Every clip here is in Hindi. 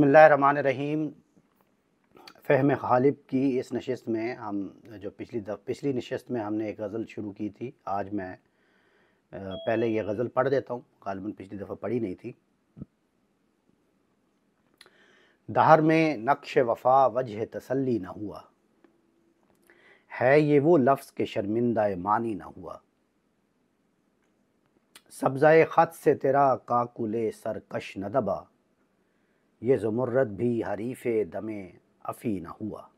बसमान रहीम फ़हम खालिब की इस नशस्त में हम जो पिछली द, पिछली नशस्त में हमने एक गज़ल शुरू की थी आज मैं पहले ये गज़ल पढ़ देता हूँ गालबन पिछली दफ़ा पढ़ी नहीं थी दहर में नक्श वफा वजह तसल्ली न हुआ है ये वो लफ्ज़ के शर्मिंदा मानी न हुआ सब्ज़ाए ख़त से तेरा काकुल सरकश न दबा ये ज़मुर्रत भी हरीफ दम अफ़ी न हुआ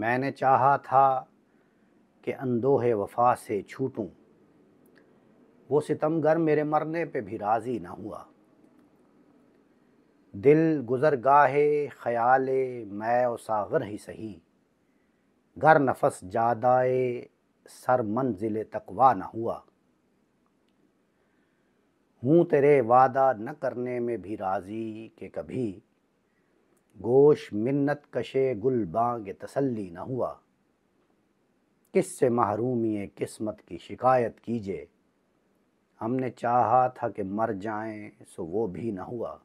मैंने चाहा था कि अंदोहे वफा से छूटूं वो सितमगर मेरे मरने पे भी राज़ी न हुआ दिल गुज़र गाहे ख़याल मैं व सागर ही सही गर नफस जादाए सर मंजिल तकवा न हुआ हूँ तेरे वादा न करने में भी राज़ी के कभी गोश मिन्नत कशे गुल बांग तसल्ली न हुआ किस से महरूमी किस्मत की शिकायत कीजिए हमने चाहा था कि मर जाएं सो वो भी न हुआ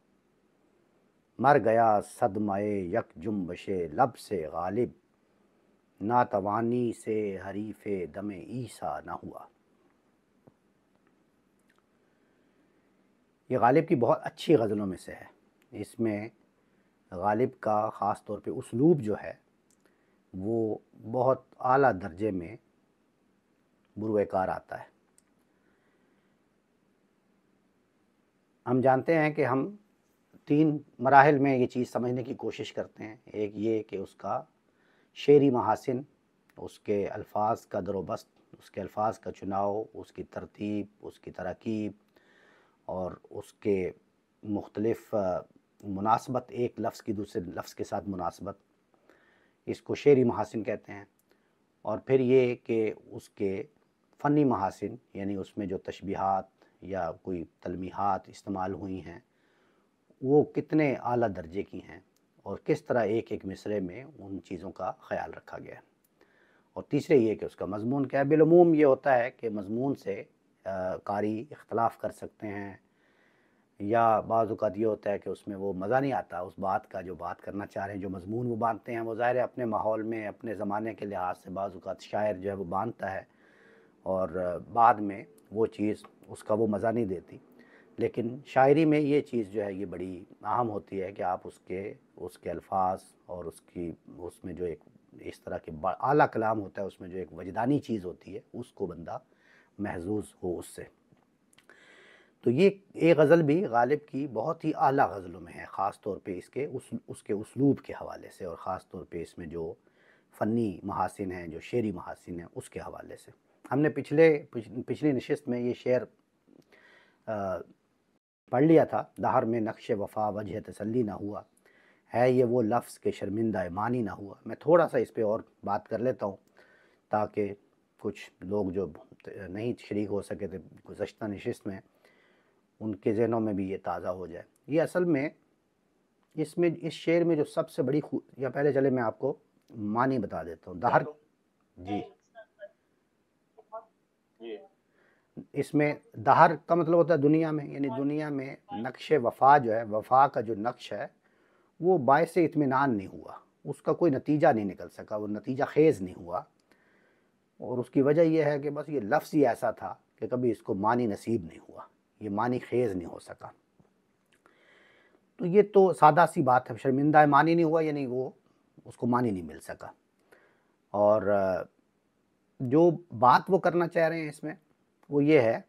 मर गया सदमाए यक जुम्बशे लब से गालिब नातवानी से हरीफ दम ईसा न हुआ ये गालिब की बहुत अच्छी गज़लों में से है इसमें गालिब का ख़ास तौर पे उसलूब जो है वो बहुत आला दर्जे में बुरकार आता है हम जानते हैं कि हम तीन मराहल में ये चीज़ समझने की कोशिश करते हैं एक ये कि उसका शेरी महासिन उसके अल्फाज का दरोबस्त उसके अल्फाज का चुनाव उसकी तरतीब उसकी तरकीब और उसके मुख्तलफ़ मुनासबत एक लफ्ज़ की दूसरे लफ्ज़ के साथ मुनासबत इसको शेरी महासिन कहते हैं और फिर ये कि उसके फ़नी महासिन यानी उसमें जो तशबीहात या कोई तलमीहत इस्तेमाल हुई हैं वो कितने अली दर्जे की हैं और किस तरह एक एक मिसरे में उन चीज़ों का ख्याल रखा गया है और तीसरे ये कि उसका मजमून क्या है बिलूम ये होता है कि मजमून से कारी इख्तलाफ कर सकते हैं या बाज़त ये होता है कि उसमें वो मज़ा नहीं आता उस बात का जो बात करना चाह रहे हैं जो मजमून वो बांधते हैं वो ज़ाहिर अपने माहौल में अपने ज़माने के लिहाज से बाज़त शायर जो है वो बांधता है और बाद में वो चीज़ उसका वो मज़ा नहीं देती लेकिन शायरी में ये चीज़ जो है ये बड़ी अहम होती है कि आप उसके उसके अल्फाज और उसकी उसमें जो एक इस तरह के आला कलाम होता है उसमें जो एक वजदानी चीज़ होती है उसको बंदा महजूज हो उससे तो ये ये गज़ल भी गालिब की बहुत ही अली गज़लों में है ख़ास तौर पे इसके उस उसके उसलूब के हवाले से और ख़ास तौर पे इसमें जो फ़नी महासिन हैं जो शेरी महासिन हैं उसके हवाले से हमने पिछले पिछ, पिछली नशस्त में ये शेर आ, पढ़ लिया था दहर में नक्श वफा वजह तसली ना हुआ है ये वो लफ्ज़ के शर्मिंदा मानी ना हुआ मैं थोड़ा सा इस पर और बात कर लेता हूँ ताकि कुछ लोग जो नहीं शरीक हो सके थे तो गुज्त नशस्त में उनके जहनों में भी ये ताज़ा हो जाए ये असल में इसमें इस शेर में जो सबसे बड़ी या पहले चले मैं आपको मानी बता देता हूँ दहर जी इसमें दहर का मतलब होता है दुनिया में यानी हाँ। दुनिया में नक्श वफा जो है वफा का जो नक्श है वो बायस इतमान नहीं हुआ उसका कोई नतीजा नहीं निकल सका वो नतीजा खेज़ नहीं हुआ और उसकी वजह यह है कि बस ये लफ्ज़ ही ऐसा था कि कभी इसको मानी नसीब नहीं हुआ ये मानी खेज़ नहीं हो सका तो ये तो सादा सी बात है शर्मिंदा मानी नहीं हुआ यानी वो उसको मानी नहीं मिल सका और जो बात वो करना चाह रहे हैं इसमें वो ये है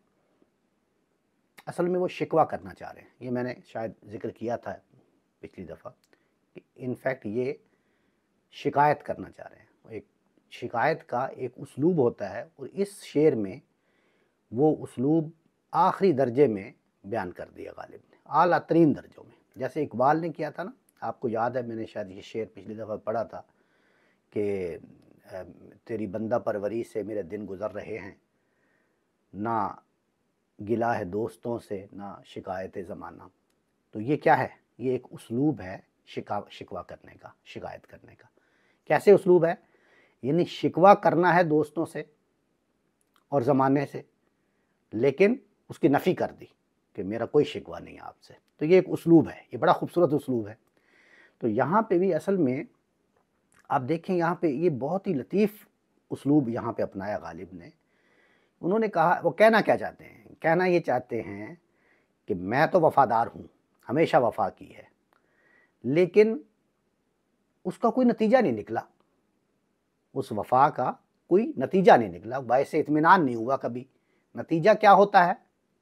असल में वो शिकवा करना चाह रहे हैं ये मैंने शायद जिक्र किया था पिछली दफ़ा कि इनफैक्ट ये शिकायत करना चाह रहे हैं एक शिकायत का एक उसलूब होता है और इस शेर में वो उसलूब आखिरी दर्जे में बयान कर दिया गालिब ने अला तरीन दर्जों में जैसे इकबाल ने किया था ना आपको याद है मैंने शायद ये शेर पिछली दफ़ा पढ़ा था कि तेरी बंदा परवरी से मेरे दिन गुज़र रहे हैं ना गिला है दोस्तों से ना शिकायत ज़माना तो ये क्या है ये एक उसलूब है शिका शिकवा करने का शिकायत करने का कैसे उसलूब है यानी शिकवा करना है दोस्तों से और ज़माने से लेकिन उसकी नफ़ी कर दी कि मेरा कोई शिकवा नहीं है आपसे तो ये एक उसलूब है ये बड़ा खूबसूरत उसलूब है तो यहाँ पे भी असल में आप देखें यहाँ पे ये बहुत ही लतीफ़ उसलूब यहाँ पे अपनाया गालिब ने उन्होंने कहा वो कहना क्या चाहते हैं कहना ये चाहते हैं कि मैं तो वफ़ादार हूँ हमेशा वफ़ा की है लेकिन उसका कोई नतीजा नहीं निकला उस वफा का कोई नतीजा नहीं निकला वैसे इतमान नहीं हुआ कभी नतीजा क्या होता है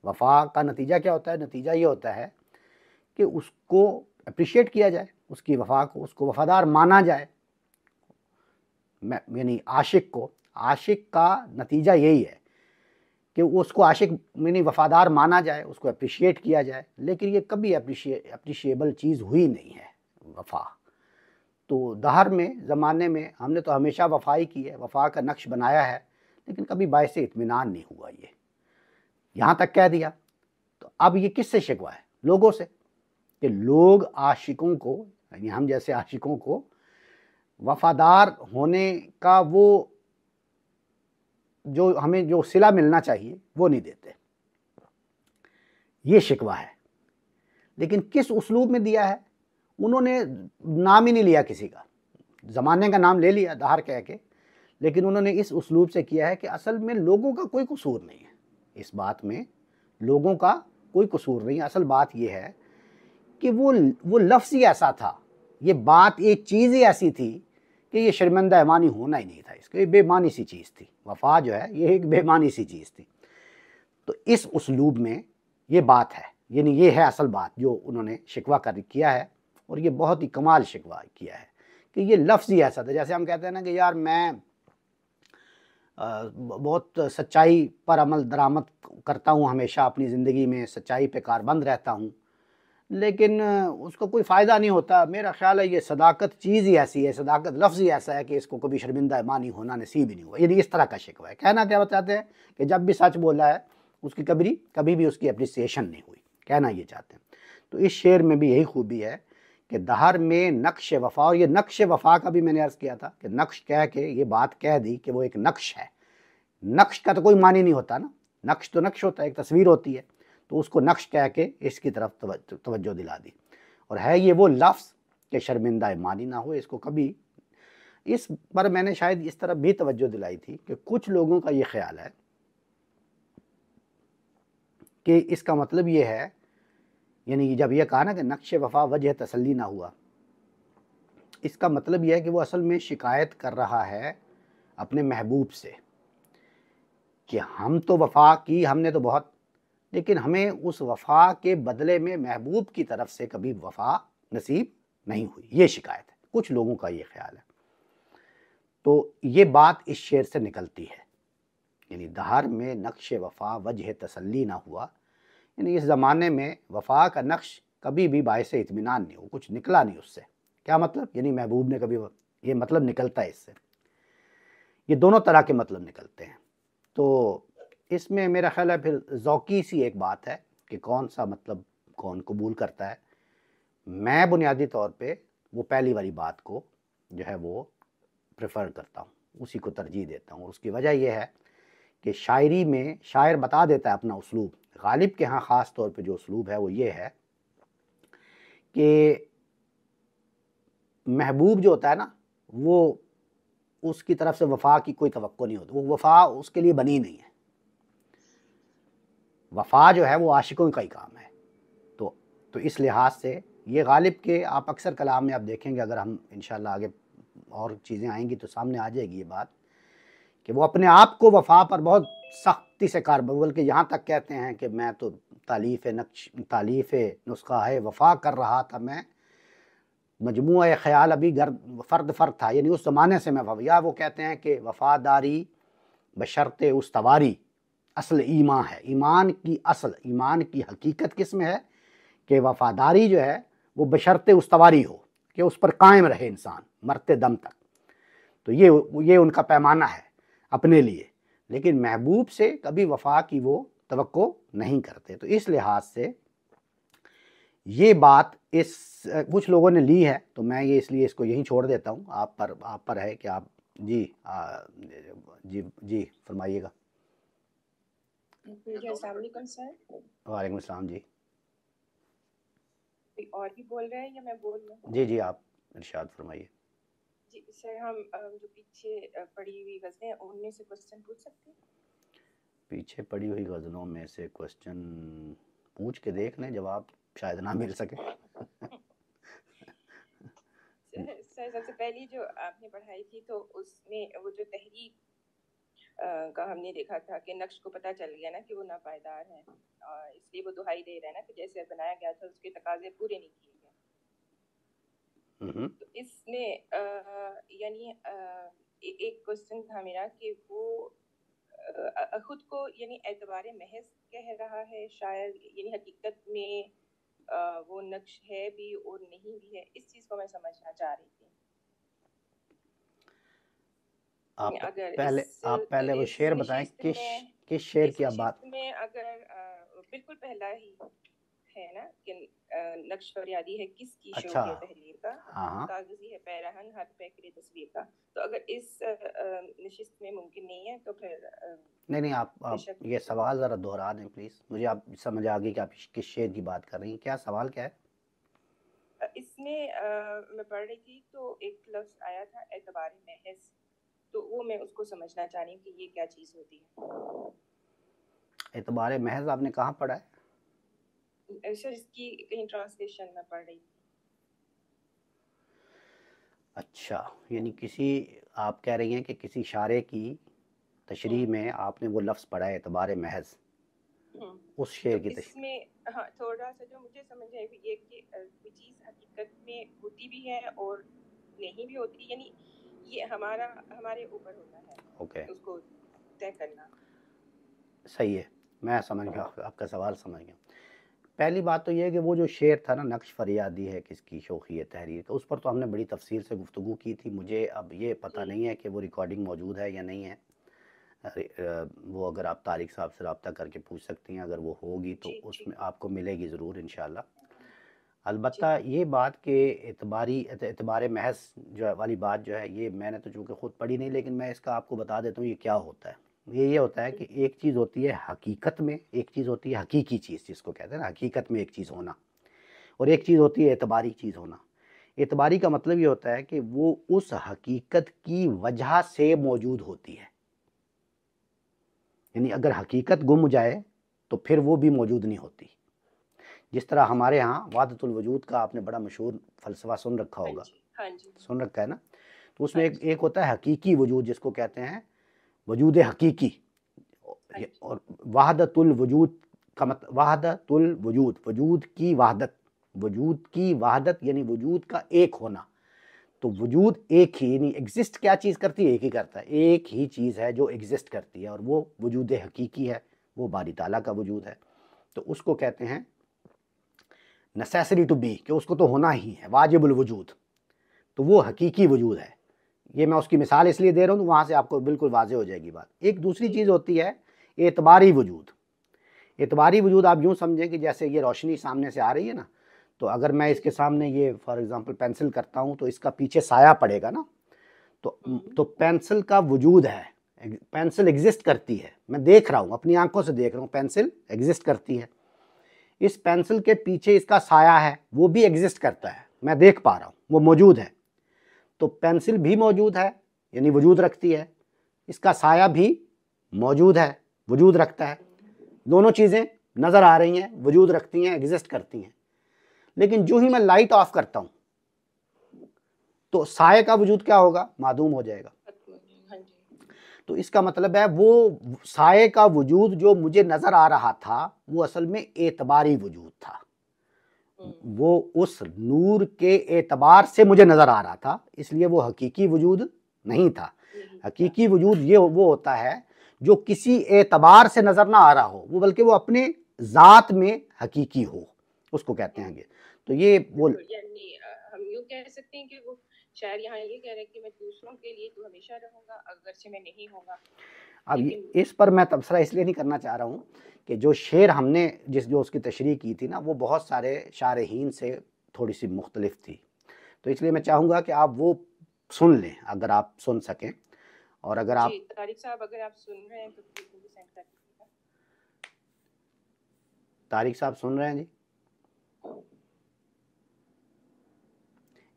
वफा का नतीजा क्या होता है नतीजा ये होता है कि उसको अप्रिशिएट किया जाए उसकी वफा को उसको वफादार माना जाए यानी आशिक को आशिक का नतीजा यही है कि उसको आशिक यानी वफादार माना जाए उसको अप्रिशिएट किया जाए लेकिन ये कभी अप्रिशिए अप्रिशिएबल चीज़ हुई नहीं है वफा तो दहर में ज़माने में हमने तो हमेशा वफाई की है वफा का नक्श बनाया है लेकिन कभी बायस इतमान नहीं हुआ ये यहाँ तक कह दिया तो अब ये किससे शिकवा है लोगों से कि लोग आशिकों को यानी हम जैसे आशिकों को वफादार होने का वो जो हमें जो सिला मिलना चाहिए वो नहीं देते ये शिकवा है लेकिन किस उसलूब में दिया है उन्होंने नाम ही नहीं लिया किसी का ज़माने का नाम ले लिया दहार कह के लेकिन उन्होंने इस उसलूब से किया है कि असल में लोगों का कोई कसूर नहीं है इस बात में लोगों का कोई कसूर नहीं असल बात यह है कि वो वो लफ्ज़ ही ऐसा था ये बात एक चीज़ ही ऐसी थी कि ये शर्मिंदा ऐमानी होना ही नहीं था इसको ये बेमानी सी चीज़ थी वफा जो है ये एक बेमानी सी चीज़ थी तो इस उसलूब में ये बात है यानी ये है असल बात जो उन्होंने शिकवा कर किया है और ये बहुत ही कमाल शिकवा किया है कि ये लफ्ज़ ही ऐसा था जैसे हम कहते हैं ना कि यार मैं बहुत सच्चाई पर अमल दरामद करता हूँ हमेशा अपनी ज़िंदगी में सच्चाई पे कारबंद रहता हूँ लेकिन उसको कोई फ़ायदा नहीं होता मेरा ख्याल है ये सदाकत चीज़ ही ऐसी है सदाकत लफ्ज़ ही ऐसा है कि इसको कभी शर्मिंदा मानी होना नसीब ही नहीं हुआ यानी इस तरह का शिकवा है कहना क्या बताते हैं कि जब भी सच बोला है उसकी कबरी कभी भी उसकी अप्रिसिएशन नहीं हुई कहना ये चाहते हैं तो इस शेर में भी यही खूबी है कि दहर में नक्श वफ़ा और ये नक्श वफ़ा का भी मैंने अर्ज़ किया था कि नक्श कह के ये बात कह दी कि वो एक नक्श है नक्श का तो कोई मानी नहीं होता ना नक्श तो नक्श होता है एक तस्वीर होती है तो उसको नक्श कह के इसकी तरफ तवज्जो दिला दी और है ये वो लफ्ज़ के शर्मिंदा मानी ना हो इसको कभी इस पर मैंने शायद इस तरफ भी तवज्जो दिलाई थी कि कुछ लोगों का ये ख्याल है कि इसका मतलब ये है यानी जब यह कहा ना कि नक्श वफा वजह तसली ना हुआ इसका मतलब यह है कि वो असल में शिकायत कर रहा है अपने महबूब से कि हम तो वफा की हमने तो बहुत लेकिन हमें उस वफा के बदले में महबूब की तरफ से कभी वफा नसीब नहीं हुई ये शिकायत है कुछ लोगों का ये ख्याल है तो ये बात इस शेर से निकलती है यानी दहार में नक्श वफा वजह तसल्ली ना हुआ यानी इस ज़माने में वफा का नक्श कभी भी बायस इतमान नहीं हो कुछ निकला नहीं उससे क्या मतलब यानी महबूब ने कभी ये मतलब निकलता है इससे ये दोनों तरह के मतलब निकलते हैं तो इसमें मेरा ख्याल है फिर ज़ौकी सी एक बात है कि कौन सा मतलब कौन कबूल करता है मैं बुनियादी तौर पे वो पहली वाली बात को जो है वो प्रेफर करता हूँ उसी को तरजीह देता हूँ उसकी वजह यह है कि शायरी में शायर बता देता है अपना उसलूब गालिब के यहाँ ख़ास तौर पर जो उसलूब है वो ये है कि महबूब जो होता है ना वो उसकी तरफ से वफा की कोई तो नहीं होती वो वफा उसके लिए बनी नहीं है वफा जो है वो आशिकों का ही काम है तो तो इस लिहाज से ये गालिब के आप अक्सर कलाम में आप देखेंगे अगर हम इन आगे और चीज़ें आएंगी तो सामने आ जाएगी ये बात कि वो अपने आप को वफा पर बहुत सख्ती से कार बल्कि यहाँ तक कहते हैं कि मैं तो तालीफ़ नक्श तालीफ़ नुस्खा है वफा कर रहा था मैं मजमू ख्याल अभी गर्द फ़र्द फ़र्द था यानी उस ज़माने से मैं या वो कहते हैं कि वफादारी बशरत उसवारी असल ईमान है ईमान की असल ईमान की हकीकत किस में है कि वफादारी जो है वो बशरत उसवारी हो कि उस पर कायम रहे इंसान मरते दम तक तो ये ये उनका पैमाना है अपने लिए लेकिन महबूब से कभी वफा की वो तो नहीं करते तो इस लिहाज से ये बात इस कुछ लोगों ने ली है तो मैं ये इसलिए इसको यहीं छोड़ देता हूँ आप पर आप पर है कि आप जी आ, जी जी फरमाइएगा वालेकुम जी और भी बोल रहे हैं या मैं बोल रहा हूँ जी जी आप इरशाद फरमाइए जी सर हम जो पीछे पड़ी हुई गज़लें उनमें से क्वेश्चन पूछ सकते हैं पीछे पड़ी हुई गज़लों में से क्वेश्चन पूछ के देख लें जवाब शायद ना मिल सके सर सबसे पहली जो आपने पढ़ाई थी तो उसमें वो जो तहरीर का हमने देखा था कि नक्श को पता चल गया ना कि वो नापायदार है और इसलिए वो दुहाई दे रहा है ना कि जैसे बनाया गया था उसके तकाजे पूरे नहीं किए Mm-hmm. तो इसमें यानी एक क्वेश्चन था मेरा कि वो खुद को यानी एतबार महज कह रहा है शायद यानी हकीकत में वो नक्श है भी और नहीं भी है इस चीज को मैं समझना चाह रही थी आप अगर पहले आप पहले वो शेर बताएं किस किस शेर की आप बात में अगर बिल्कुल पहला ही है ना कि नक्श फरियादी है किस की अच्छा। तहरीर का हाँ, हाँ। कागजी है पैराहन हर पैकरे तस्वीर का तो अगर इस नशिस्त में मुमकिन नहीं है तो फिर नहीं नहीं आप, आप ये सवाल ज़रा दोहरा दें प्लीज़ मुझे आप समझ आ गई कि आप किस शेर की बात कर रही हैं क्या सवाल क्या है इसमें मैं पढ़ रही थी तो एक लफ्ज़ आया था एतबार महज तो वो मैं उसको समझना चाह रही हूँ कि ये क्या चीज़ होती है एतबार महज आपने कहाँ पढ़ा है सर इसकी कहीं ट्रांसलेशन में पढ़ रही अच्छा यानी किसी आप कह रही हैं कि किसी इशारे की तशरी हम्म। में आपने वो लफ्ज़ पढ़ा है तबार महज हम्म। उस शेर तो की इसमें हाँ थोड़ा सा जो मुझे समझ आई ये कि चीज़ हकीकत में होती भी है और नहीं भी होती यानी ये हमारा हमारे ऊपर होता है ओके okay. उसको तय करना सही है मैं समझ गया हाँ। आपका सवाल समझ गया पहली बात तो यह है कि वो जो शेर था ना नक्श फरियादी है किसकी शोखी तहरीर का तो उस पर तो हमने बड़ी तफसील से गुफ्तु की थी मुझे अब ये पता नहीं है कि वो रिकॉर्डिंग मौजूद है या नहीं है वो अगर आप तारिक साहब से रबता करके पूछ सकती हैं अगर वो होगी तो उसमें आपको मिलेगी ज़रूर इन अलबत् ये बात के एतबारी एतबार महज जो वाली बात जो है ये मैंने तो चूँकि ख़ुद पढ़ी नहीं लेकिन मैं इसका आपको बता देता हूँ ये क्या होता है ये ये होता है कि एक चीज़ होती है हकीकत में एक चीज़ होती है हकीकी चीज़ जिसको कहते हैं ना हकीकत में एक चीज़ होना और एक चीज़ होती है एतबारी चीज़ होना एतबारी का मतलब ये होता है कि वो उस हकीकत की वजह से मौजूद होती है यानी अगर हकीकत गुम जाए तो फिर वो भी मौजूद नहीं होती जिस तरह हमारे यहाँ वादतुल वजूद का आपने बड़ा मशहूर फलसफा सुन रखा हाँ होगा हाँ जी, हाँ जी। सुन रखा है ना तो उसमें हाँ एक एक होता है हकीकी वजूद जिसको कहते हैं वजूद हकीकी हाँ और वाहदतुल वजूद का मत वाहदतुल वजूद वजूद की वाहदत वजूद की वाहदत यानी वजूद का एक होना तो वजूद एक ही यानी एग्जिस्ट क्या चीज़ करती है एक ही करता है एक ही चीज़ है जो एग्जिस्ट करती है और वो वजूद हकीकी है वो बारी ताला का वजूद है तो उसको कहते हैं नसेसरी टू बी कि उसको तो होना ही है वाजिबुल वजूद तो वो हकीकी वजूद है ये मैं उसकी मिसाल इसलिए दे रहा हूँ वहाँ से आपको बिल्कुल वाजह हो जाएगी बात एक दूसरी चीज़ होती है एतबारी वजूद एतबारी वजूद आप यूँ समझें कि जैसे ये रोशनी सामने से आ रही है ना तो अगर मैं इसके सामने ये फॉर एग्ज़ाम्पल पेंसिल करता हूँ तो इसका पीछे साया पड़ेगा ना तो तो पेंसिल का वजूद है पेंसिल एग्जिस्ट करती है मैं देख रहा हूँ अपनी आंखों से देख रहा हूँ पेंसिल एग्जिस्ट करती है इस पेंसिल के पीछे इसका साया है वो भी एग्जिस्ट करता है मैं देख पा रहा हूँ वो मौजूद है तो पेंसिल भी मौजूद है यानी वजूद रखती है इसका साया भी मौजूद है वजूद रखता है दोनों चीज़ें नज़र आ रही हैं वजूद रखती हैं एग्जिस्ट करती हैं लेकिन जो ही मैं लाइट ऑफ करता हूँ तो साय का वजूद क्या होगा मादूम हो जाएगा तो इसका मतलब है वो साय का वजूद जो मुझे नज़र आ रहा था वो असल में एतबारी वजूद था वो उस नूर के एतबार से मुझे नज़र आ रहा था इसलिए वो हकीकी वजूद नहीं था हकीकी वजूद ये वो होता है जो किसी एतबार से नज़र ना आ रहा हो वो बल्कि वो अपने ज़ात में हकीकी हो उसको कहते हैं ये तो ये वो तो हम यूँ कह सकते हैं कि वो शायर यहाँ ये कह रहे हैं कि मैं दूसरों के लिए तो हमेशा रहूँगा से मैं नहीं होगा अब ये इस पर मैं तबसरा इसलिए नहीं करना चाह रहा हूँ कि जो शेर हमने जिस जो उसकी तशरी की थी ना वो बहुत सारे शारहीन से थोड़ी सी मुख्तलिफ थी तो इसलिए मैं चाहूँगा कि आप वो सुन लें अगर आप सुन सकें और अगर आप तारिक साहब सुन रहे हैं तो तारिक साहब सुन रहे हैं जी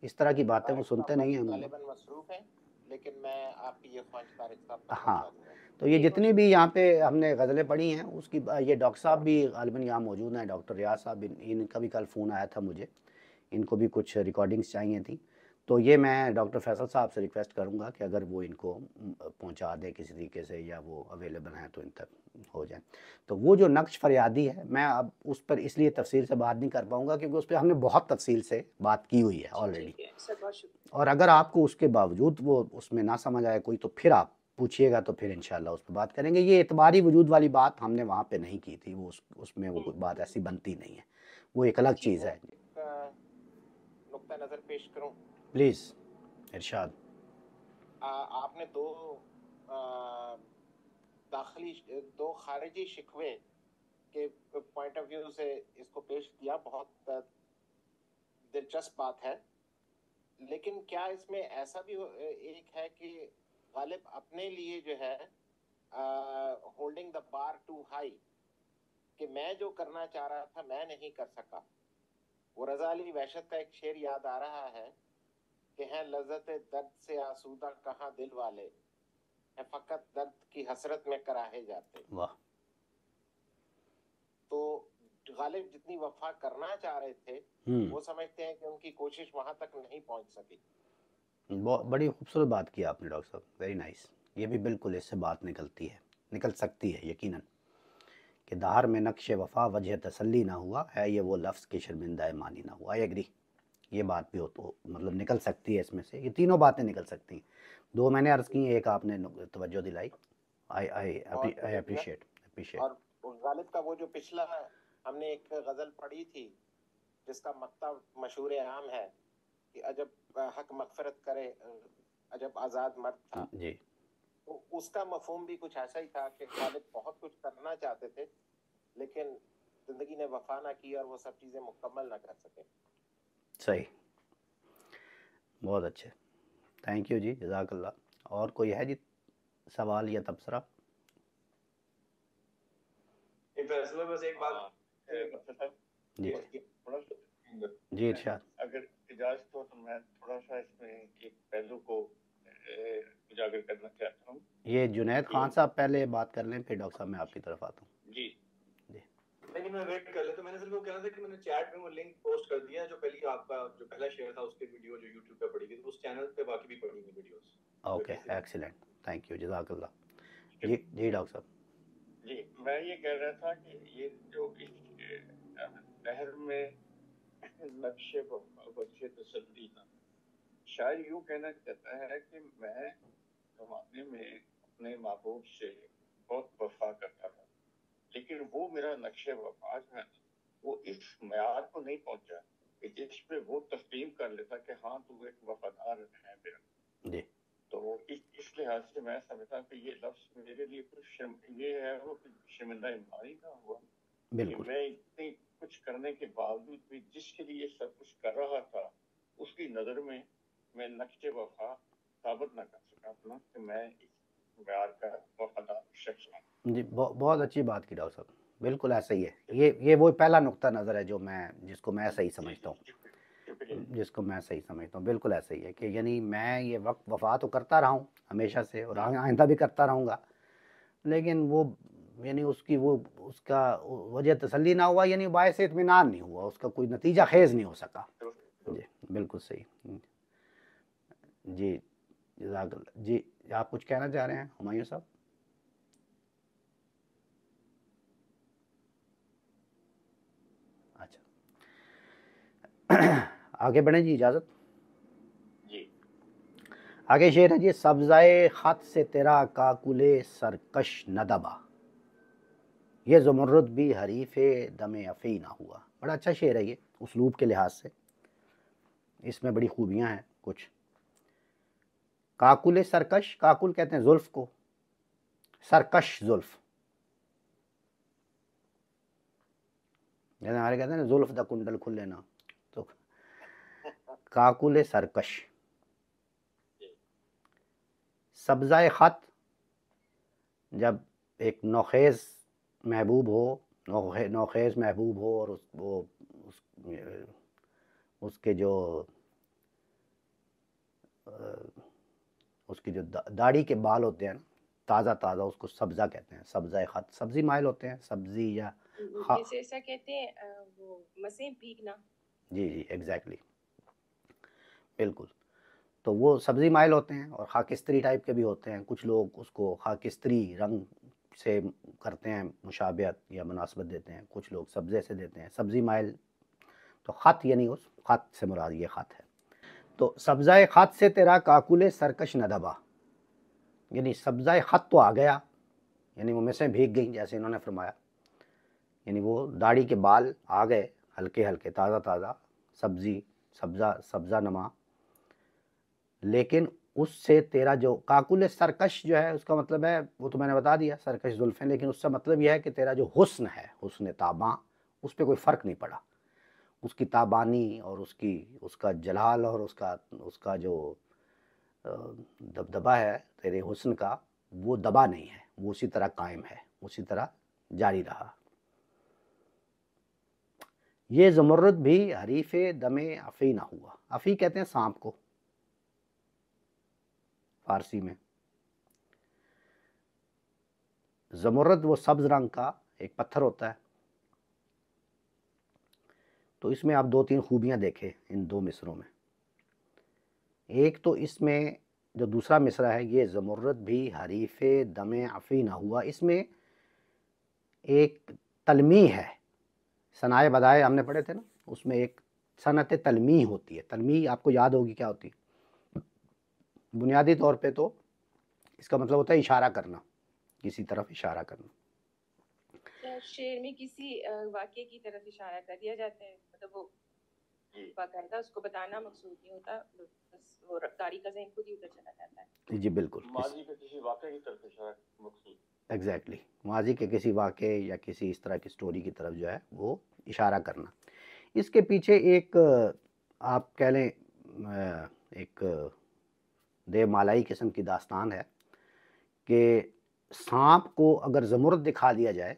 इस तरह की बातें वो सुनते नहीं तो हैं लेकिन मैं आपकी ये ख्वाहिश तारिक साहब हाँ तो ये जितनी भी यहाँ पे हमने गज़लें पढ़ी हैं उसकी ये डॉक्टर साहब भी गलबन यहाँ मौजूद हैं डॉक्टर रियाज साहब इनका भी कल फ़ोन आया था मुझे इनको भी कुछ रिकॉर्डिंग्स चाहिए थी तो ये मैं डॉक्टर फैसल साहब से रिक्वेस्ट करूँगा कि अगर वो इनको पहुँचा दें किसी तरीके से या वो अवेलेबल हैं तो इन तक हो जाए तो वो जो नक्श फरियादी है मैं अब उस पर इसलिए तफसील से बात नहीं कर पाऊँगा क्योंकि उस पर हमने बहुत तफसील से बात की हुई है ऑलरेडी और अगर आपको उसके बावजूद वो उसमें ना समझ आए कोई तो फिर आप पूछिएगा तो फिर इनशाला उस पर बात करेंगे ये एतबारी वजूद वाली बात हमने वहाँ पे नहीं की थी वो उस उसमें वो कुछ बात ऐसी बनती नहीं है वो एक अलग चीज़ है नज़र पेश करूं प्लीज़ इरशाद आपने दो आ, दाखिली दो खारिजी शिकवे के पॉइंट ऑफ व्यू से इसको पेश किया बहुत दिलचस्प बात है लेकिन क्या इसमें ऐसा भी एक है कि गालिब अपने लिए जो है holding the bar too high कि मैं जो करना चाह रहा था मैं नहीं कर सका वो रजा अली वहशत का एक शेर याद आ रहा है कि है लजत दर्द से आसूदा कहाँ दिल वाले है फकत दर्द की हसरत में कराहे जाते वाह तो गालिब जितनी वफा करना चाह रहे थे हम्म। वो समझते हैं कि उनकी कोशिश वहां तक नहीं पहुंच सकी बहुत बड़ी खूबसूरत बात की आपने डॉक्टर साहब वेरी नाइस ये भी बिल्कुल इससे बात निकलती है निकल सकती है यकीनन कि दार में नक्श वफा वजह तसल्ली ना हुआ है ये वो लफ्ज़ के शर्मिंदा मानी ना हुआ आई एग्री ये बात भी हो तो मतलब निकल सकती है इसमें से ये तीनों बातें निकल सकती हैं दो मैंने अर्ज़ की एक आपने तवज्जो दिलाई आई आई आई अप्रीशिएट अप्रीशिएट और गालिब का वो जो पिछला हमने एक गज़ल पढ़ी थी जिसका मकता मतलब मशहूर आम है कि अजब हक मगफरत करे अजब आज़ाद मर्द था हाँ, जी तो उसका मफहम भी कुछ ऐसा ही था कि खालिद बहुत कुछ करना चाहते थे लेकिन जिंदगी ने वफा ना की और वो सब चीज़ें मुकम्मल ना कर सके सही बहुत अच्छे थैंक यू जी जजाकल्ला और कोई है जी सवाल या तबसरा तो तो बस एक बात हाँ। जी जी इर्शाद थोड़ा सा इसमें एक पहलू को उजागर करना चाहता हूँ ये जुनेद खान साहब पहले बात कर लें फिर डॉक्टर साहब मैं आपकी तरफ आता हूँ जी नहीं मैं वेट कर लेता तो मैंने सिर्फ वो कहना था कि मैंने चैट में वो लिंक पोस्ट कर दिया जो पहले आपका जो पहला शेयर था उसके वीडियो जो यूट्यूब पे पड़ी गई तो उस चैनल पे बाकी भी पड़ी हुई videos okay excellent thank you जजाकल्लाह जी जी डॉक्टर साहब जी मैं ये कह रहा था कि ये जो इस नहर में नक्शे बख्शे तसल्ली था शायर यूँ कहना चाहता है कि मैं जमाने में अपने महबूब से बहुत वफा करता था लेकिन वो मेरा नक्शे वफा जो है वो इस मैार को नहीं पहुंचा कि जिस पे वो तस्लीम कर लेता कि हाँ तू एक वफादार है मेरा तो इस, इस लिहाज से मैं समझता कि ये लफ्ज मेरे लिए कुछ ये है वो शर्मिंदा इमारी का हुआ बिल्कुल मैं इतनी कुछ करने के बावजूद भी जिसके लिए सब कुछ कर रहा था उसकी नजर में मैं नक्शे वफा साबित ना कर सका अपना कि तो मैं प्यार का वफादार शख्स हूँ जी बहुत अच्छी बात की डॉक्टर साहब बिल्कुल ऐसा ही है ये ये वो पहला नुक्ता नज़र है जो मैं जिसको मैं सही समझता हूँ जिसको मैं सही समझता हूँ बिल्कुल ऐसा ही है कि यानी मैं ये वक्त वफा तो करता रहा हूँ हमेशा से और आइंदा भी करता रहूँगा लेकिन वो यानी उसकी वो उसका वजह तसली ना हुआ यानी बायस इतमान नहीं हुआ उसका कोई नतीजा खेज नहीं हो सका तो- जी बिल्कुल सही जी जजाक जी आप कुछ कहना चाह रहे हैं हमायूं साहब अच्छा आगे बढ़े जी इजाज़त जी आगे शेर है जी सब्ज़ाए ख़त से तेरा काकुले सरकश न दबा ये जमरुद भी हरीफ दम अफ़ी ना हुआ बड़ा अच्छा शेर है ये उसलूब के लिहाज से इसमें बड़ी खूबियाँ हैं कुछ काकुल सरकश काकुल कहते हैं जुल्फ को सरकश जुल्फ जैसे हमारे कहते हैं ना जुल्फ द कुंडल खुल लेना तो काकुल सरकश सब्ज़ा ख़त जब एक नौखेज़ महबूब हो नौखे नौखेज़ महबूब हो और उस वो उस उसके जो उसकी जो दाढ़ी के बाल होते हैं ताज़ा ताज़ा उसको सब्ज़ा कहते हैं सब्ज़ा खत सब्ज़ी माइल होते हैं सब्ज़ी या हाँ ऐसा कहते हैं वो भीगना जी जी एग्जैक्टली बिल्कुल तो वो सब्ज़ी माइल होते हैं और खाकिस्तरी टाइप के भी होते हैं कुछ लोग उसको खाकिस्तरी रंग से करते हैं मुशाबियत या मुनासबत देते हैं कुछ लोग सब्ज़े से देते हैं सब्ज़ी माइल तो ख़त यानी उस ख़त से मुराद ये ख़त है तो सब्ज़ा ख़त से तेरा काकुल सरकश न दबा यानी सब्ज़ा ख़त तो आ गया यानी वो मिसें भीग गई जैसे इन्होंने फरमाया यानी वो दाढ़ी के बाल आ गए हल्के हल्के ताज़ा ताज़ा सब्ज़ी सब्ज़ा सब्ज़ा नमा लेकिन उससे तेरा जो काकुल सरकश जो है उसका मतलब है वो तो मैंने बता दिया सरकश जुल्फ़ें लेकिन उसका मतलब यह है कि तेरा जो हुस्न है हुसन ताबा उस पर कोई फ़र्क नहीं पड़ा उसकी ताबानी और उसकी उसका जलाल और उसका उसका जो दबदबा है तेरे हुसन का वो दबा नहीं है वो उसी तरह कायम है उसी तरह जारी रहा ये जमर्रद भी हरीफे दमे अफ़ी ना हुआ अफ़ी कहते हैं सांप को फारसी में जमर्रद वो सब्ज़ रंग का एक पत्थर होता है तो इसमें आप दो तीन खूबियाँ देखें इन दो मिसरों में एक तो इसमें जो दूसरा मिसरा है ये जमुरत भी हरीफ दम अफ़ी ना हुआ इसमें एक तलमी है सनाए बदाए हमने पढ़े थे ना उसमें एक सनत तलमी होती है तलमी आपको याद होगी क्या होती है बुनियादी तौर पे तो इसका मतलब होता है इशारा करना किसी तरफ इशारा करना शेर में किसी वाक्य की तरफ इशारा कर दिया जाता है मतलब वो बाकायदा उसको बताना मकसूद नहीं होता बस वो रफ्तारी का जहन खुद ही उधर चला जाता है जी बिल्कुल माजी के किसी वाक्य की तरफ इशारा मकसूद एग्जैक्टली exactly. माजी के किसी वाक़े या किसी इस तरह की स्टोरी की तरफ जो है वो इशारा करना इसके पीछे एक आप कह लें एक देवमालाई किस्म की दास्तान है कि सांप को अगर ज़मुरद दिखा दिया जाए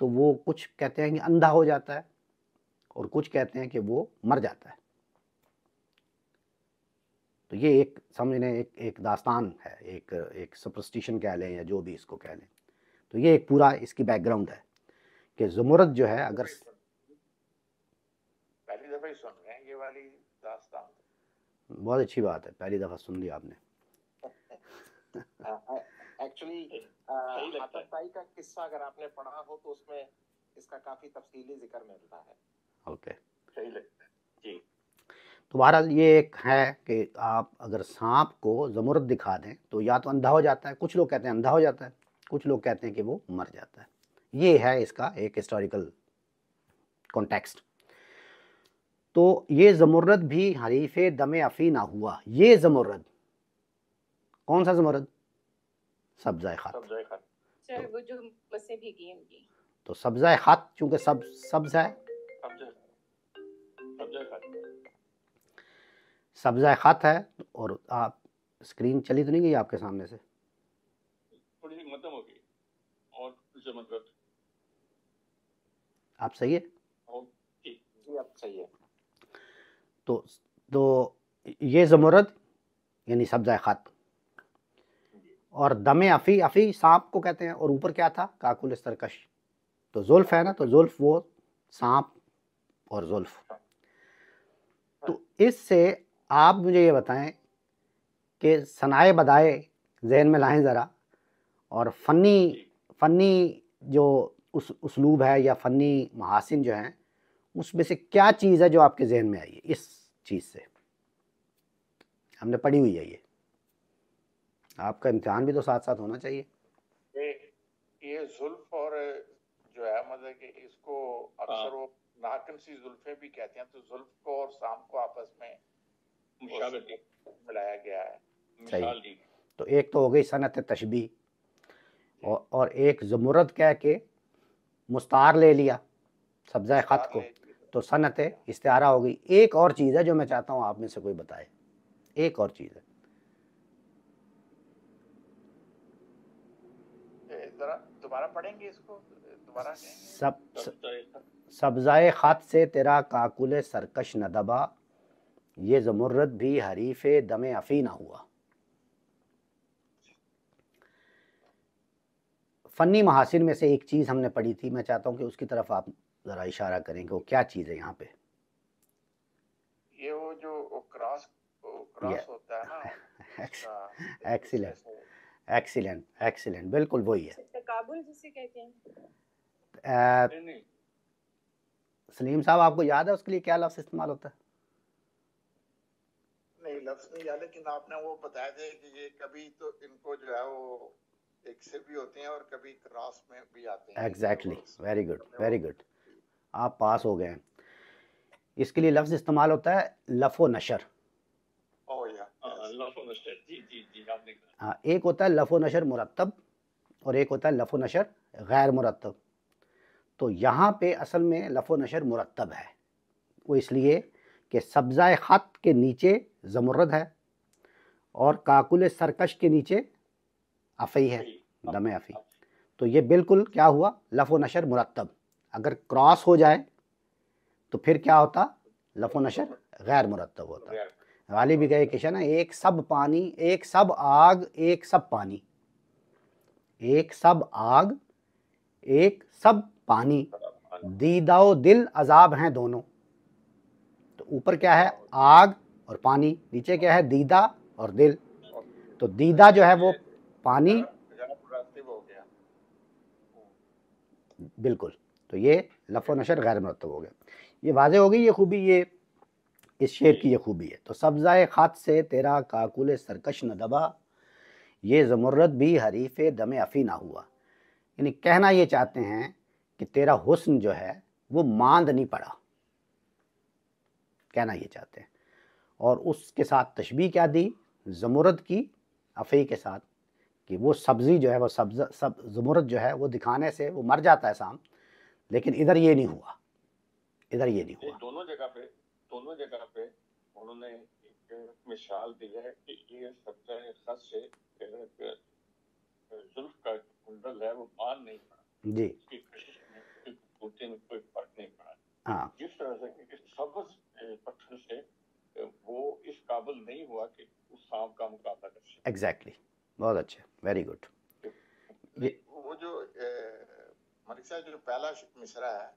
तो वो कुछ कहते हैं कि अंधा हो जाता है और कुछ कहते हैं कि वो मर जाता है तो ये एक समझने एक एक दास्तान है एक एक सुपरस्टिशन कह लें या जो भी इसको कह लें तो ये एक पूरा इसकी बैकग्राउंड है कि जमूरत जो है अगर पहली दफ़ा ही सुन रहे हैं ये वाली दास्तान बहुत अच्छी बात है पहली दफ़ा सुन ली आपने हाँ, हाँ। एक्चुअली आतताई का किस्सा अगर आपने पढ़ा हो तो उसमें इसका काफी तफसीली जिक्र मिलता है ओके सही लगता है जी तो बहरहाल ये एक है कि आप अगर सांप को ज़मुरत दिखा दें तो या तो अंधा हो जाता है कुछ लोग कहते हैं अंधा हो जाता है कुछ लोग कहते हैं कि वो मर जाता है ये है इसका एक हिस्टोरिकल कॉन्टेक्स्ट तो ये ज़मुरत भी हरीफ दम अफ़ी ना हुआ ये ज़मुरत कौन सा ज़मुरत सब्जा खत तो, तो सब्जा खत चूंकि सब सब्ज है सब्जा खत है और आप स्क्रीन चली तो नहीं गई आपके सामने से आप सही है तो तो ये जमरद यानी सब्जा खत और दमे अफ़ी अफ़ी सांप को कहते हैं और ऊपर क्या था काकुल सरकश तो जुल्फ है ना तो जुल्फ वो सांप और जुल्फ तो इससे आप मुझे ये बताएं कि सनाए बदाए जहन में लाएं ज़रा और फ़नी फ़नी जो उस उसलूब है या फ़नी महासिन जो हैं उसमें से क्या चीज़ है जो आपके जहन में आई है इस चीज़ से हमने पढ़ी हुई है ये आपका इम्तिहान भी तो साथ साथ होना चाहिए ये ये जुल्फ और जो है मतलब कि इसको अक्सर हाँ। वो नाकन सी जुल्फे भी कहते हैं तो जुल्फ को और शाम को आपस में मिलाया गया है सही। तो एक तो हो गई सनत तशबी और, और एक जमूरत कह के मुस्तार ले लिया सब्जा ख़त को तो सनत इस्तारा हो गई एक और चीज़ है जो मैं चाहता हूँ आप में से कोई बताए एक और चीज़ है दोबारा पढ़ेंगे इसको दोबारा सब सब्जाए तो खात से तेरा काकुल सरकश न दबा ये जमुर्रत भी हरीफ दम अफी ना हुआ फ़नी महासिन में से एक चीज़ हमने पढ़ी थी मैं चाहता हूँ कि उसकी तरफ आप ज़रा इशारा करें कि वो क्या चीज़ है यहाँ पे ये वो जो क्रॉस क्रॉस होता है ना हाँ, एक्सीलेंट एक्सीलेंट एक्सीलेंट बिल्कुल वही है तकाबुल अच्छा, जिसे कहते हैं सलीम साहब आपको याद है उसके लिए क्या लफ्ज़ इस्तेमाल होता है नहीं लफ्ज नहीं याद लेकिन आपने वो बताया था कि ये कभी तो इनको जो है वो एक से भी होते हैं और कभी क्रॉस में भी आते हैं exactly very good very good आप पास हो गए हैं इसके लिए लफ्ज़ इस्तेमाल होता है लफो नशर हाँ, हाँ, हाँ एक होता है लफ़ो नशर मुरतब और एक होता है लफ़ो नशर गैर मुरतब तो यहाँ पे असल में लफ़ो नशर मुरतब है वो इसलिए कि सब्ज़ा ख़त के नीचे ज़मुरद है और काकुल सरकश के नीचे अफ़ी है दम अफ़ी तो ये बिल्कुल क्या हुआ लफ़ो नशर मुरतब अगर क्रॉस हो जाए तो फिर क्या होता लफ़ो नशर गैर मुरतब होता गालिब गए किशन एक सब पानी एक सब आग एक सब पानी एक सब आग एक सब पानी दीदाओ दिल अजाब हैं दोनों तो ऊपर क्या है आग और पानी नीचे क्या है दीदा और दिल तो दीदा जो है वो पानी बिल्कुल तो ये लफ नशर गैर मरतब हो गया ये वाजे हो गई ये खूबी ये इस शेर की ये खूबी है तो सब्ज़ाए ख़ात से तेरा काकुल सरकश न दबा ये ज़मुरत भी हरीफ दम अफ़ी ना हुआ यानी कहना ये चाहते हैं कि तेरा हुस्न जो है वो मांद नहीं पड़ा कहना ये चाहते हैं और उसके साथ तशबी क्या दी ज़मुरत की अफ़ी के साथ कि वो सब्ज़ी जो है वह सब्ज़ सब ज़मुरत जो है वो दिखाने से वो मर जाता है शाम लेकिन इधर ये नहीं हुआ इधर ये नहीं हुआ दोनों जगह पे दोनों जगह पे उन्होंने एक मिसाल दी है कि ये सच्चा खस से जुल्फ का कुंडल है वो नहीं पड़ा जी कशिश में में कोई फर्क नहीं पड़ा हाँ। जिस तरह से सबज पत्थर से वो इस काबिल नहीं हुआ कि उस सांप का मुकाबला कर सके एग्जैक्टली बहुत अच्छा वेरी गुड वो जो मनीषा जो पहला मिश्रा है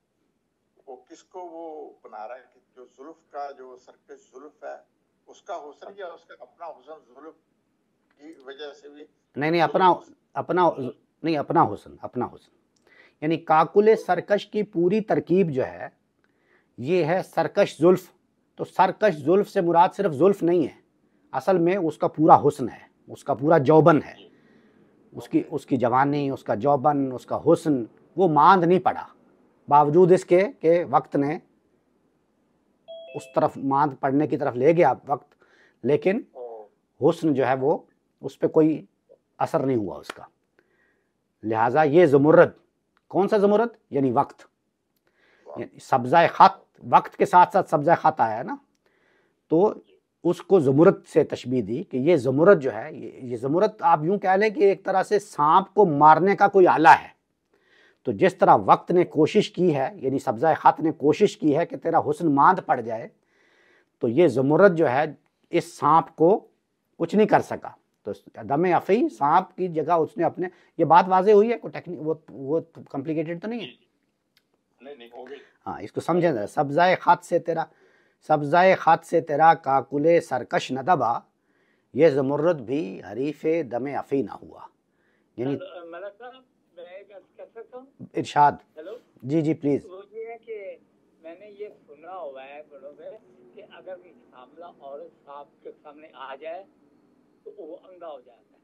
वो किसको वो बना रहा है कि जो जुल्फ का जो सरकश जुल्फ है उसका हुसन या उसका अपना हुसन जुल्फ की वजह से भी नहीं नहीं अपना अपना नहीं अपना हुसन अपना हुसन यानी काकुल सरकश की पूरी तरकीब जो है ये है सरकश जुल्फ तो सरकश जुल्फ से मुराद सिर्फ जुल्फ नहीं है असल में उसका पूरा हुसन है उसका पूरा जौबन है उसकी उसकी जवानी उसका जौबन उसका हुसन वो मांद नहीं पड़ा बावजूद इसके के वक्त ने उस तरफ मांद पढ़ने की तरफ ले गया वक्त लेकिन हुस्न जो है वो उस पर कोई असर नहीं हुआ उसका लिहाजा ये जमुरद कौन सा जमुरद यानी वक्त सब्ज़ा ख़त वक्त के साथ साथ सब्ज़ा ख़त आया है ना तो उसको जमुरत से तशबी दी कि ये जमुरत जो है ये, ये जमुरत आप यूँ कह लें कि एक तरह से सांप को मारने का कोई आला है तो जिस तरह वक्त ने कोशिश की है यानी सब्ज़ा ख़त ने कोशिश की है कि तेरा हुसन मांद पड़ जाए तो ये जमूरत जो है इस सांप को कुछ नहीं कर सका तो दम अफ़ी सांप की जगह उसने अपने ये बात वाजे हुई है कोई टेक्निक वो वो कॉम्प्लिकेटेड तो नहीं है हाँ इसको समझें सब्ज़ा ख़त से तेरा सब्ज़ा ख़त से तेरा काकुल सरकश न दबा ये जमूरत भी हरीफ दम अफ़ी ना हुआ यानी इरशाद जी जी प्लीज वो तो ये है कि मैंने ये हुआ है बड़ों कि अगर हमला औरत सांप के सामने आ जाए तो वो अंधा हो जाता है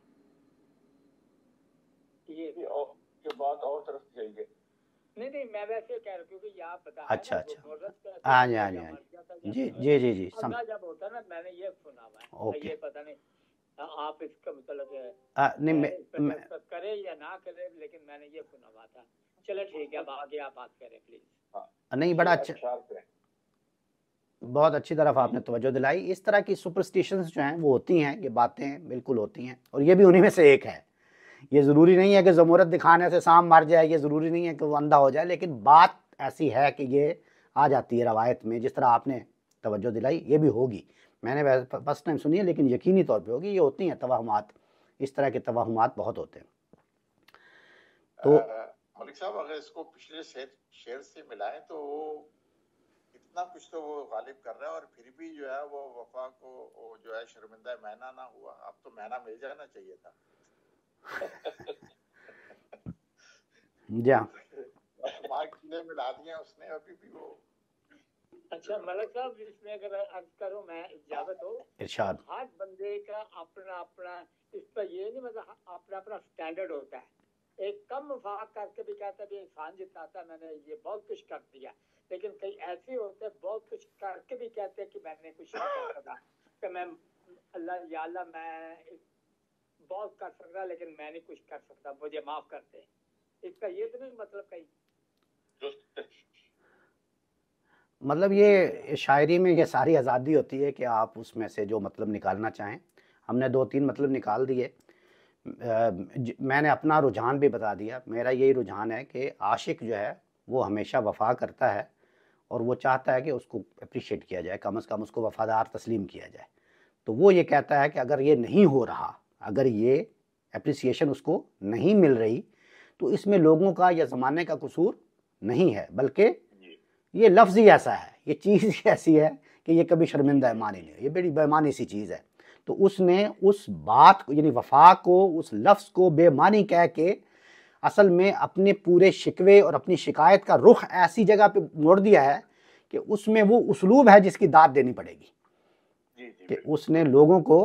ये ये बात और तरफ जाएगी नहीं नहीं मैं वैसे कह रहा हूँ क्योंकि अच्छा अच्छा हाँ, हाँ जी हाँ जी जी जी जी जी जब होता है ना मैंने ये सुना हुआ है ये पता नहीं हाँ, आप इसका मतलब नहीं करे या ना करे लेकिन मैंने ये सुना हुआ था चलो ठीक है अब आगे आप बात करें प्लीज हाँ। नहीं बड़ा अच्छा बहुत अच्छी तरफ आपने हम्म। तवज्जो दिलाई इस तरह की सुपरस्टिशन जो हैं वो होती हैं ये बातें बिल्कुल होती हैं और ये भी उन्हीं में से एक है ये ज़रूरी नहीं है कि ज़मूरत दिखाने से सांप मर जाए ये ज़रूरी नहीं है कि वो अंधा हो जाए लेकिन बात ऐसी है कि ये आ जाती है रवायत में जिस तरह आपने तवज्जो दिलाई ये भी होगी मैंने फर्स्ट टाइम सुनी है लेकिन यकीनी तौर पे होगी ये होती हैं तवाहमात इस तरह के तवाहमात बहुत होते हैं तो मलिक साहब अगर इसको पिछले शेर, शेर से मिलाएं तो वो इतना कुछ तो वो गालिब कर रहा है और फिर भी जो है वो वफा को वो जो है शर्मिंदा महीना ना हुआ अब तो महीना मिल जाना चाहिए था जी हाँ मिला दिया उसने अभी भी वो अच्छा मलक साहब इसमें अगर अर्ज करूं मैं इजाजत हो इरशाद हर बंदे का अपना अपना इस पर ये नहीं मतलब अपना अपना स्टैंडर्ड होता है एक कम वफाक करके भी कहता है इंसान जितना मैंने ये बहुत कुछ कर दिया लेकिन कई ऐसे होते हैं बहुत कुछ करके भी कहते हैं कि मैंने कुछ नहीं कर था कि तो मैं अल्लाह या मैं बहुत कर सकता लेकिन मैं नहीं कुछ कर सकता मुझे माफ करते इसका ये तो नहीं मतलब कहीं मतलब ये शायरी में ये सारी आज़ादी होती है कि आप उसमें से जो मतलब निकालना चाहें हमने दो तीन मतलब निकाल दिए मैंने अपना रुझान भी बता दिया मेरा यही रुझान है कि आशिक जो है वो हमेशा वफा करता है और वो चाहता है कि उसको अप्रिशिएट किया जाए कम अज़ कम उसको वफादार तस्लीम किया जाए तो वो ये कहता है कि अगर ये नहीं हो रहा अगर ये अप्रिसिएशन उसको नहीं मिल रही तो इसमें लोगों का या ज़माने का कसूर नहीं है बल्कि ये लफ्ज़ ही ऐसा है ये चीज़ ही ऐसी है कि ये कभी शर्मिंदा मानी नहीं ये बड़ी बेमानी सी चीज़ है तो उसने उस बात को यानी वफा को उस लफ्ज़ को बेमानी कह के असल में अपने पूरे शिकवे और अपनी शिकायत का रुख ऐसी जगह पे मोड़ दिया है कि उसमें वो उसलूब है जिसकी दाद देनी पड़ेगी कि उसने लोगों को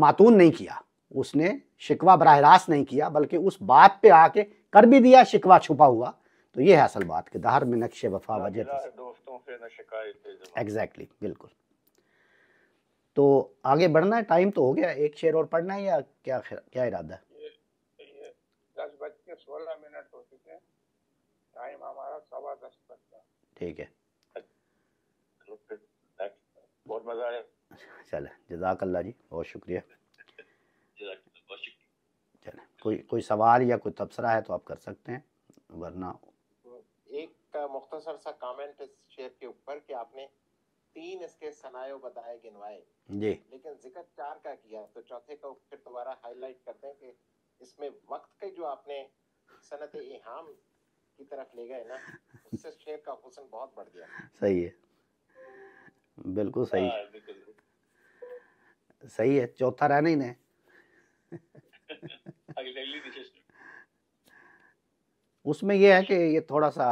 मातून नहीं किया उसने शिकवा बरह रास्त नहीं किया बल्कि उस बात पे आके कर भी दिया शिकवा छुपा हुआ तो ये है असल बात कि दहर में नक्श वफा वजह एग्जैक्टली बिल्कुल तो आगे बढ़ना है टाइम तो हो गया एक शेर और पढ़ना है या क्या क्या इरादा है ठीक है बहुत मजा आया चले जजाकल्ला जी बहुत शुक्रिया चले कोई कोई सवाल या कोई तबसरा है तो आप कर सकते हैं वरना एक मुख्तसर सा कमेंट इस शेर के ऊपर कि आपने तीन इसके सनायो बताए गिनवाए जी लेकिन जिक्र चार का किया तो चौथे को फिर दोबारा हाईलाइट करते हैं कि इसमें वक्त के जो आपने सनत इहाम की तरफ ले गए ना उससे शेर का हुसन बहुत बढ़ गया सही है बिल्कुल सही आ, हाँ, सही है चौथा रहने ही नहीं अगली उसमें यह है कि ये थोड़ा सा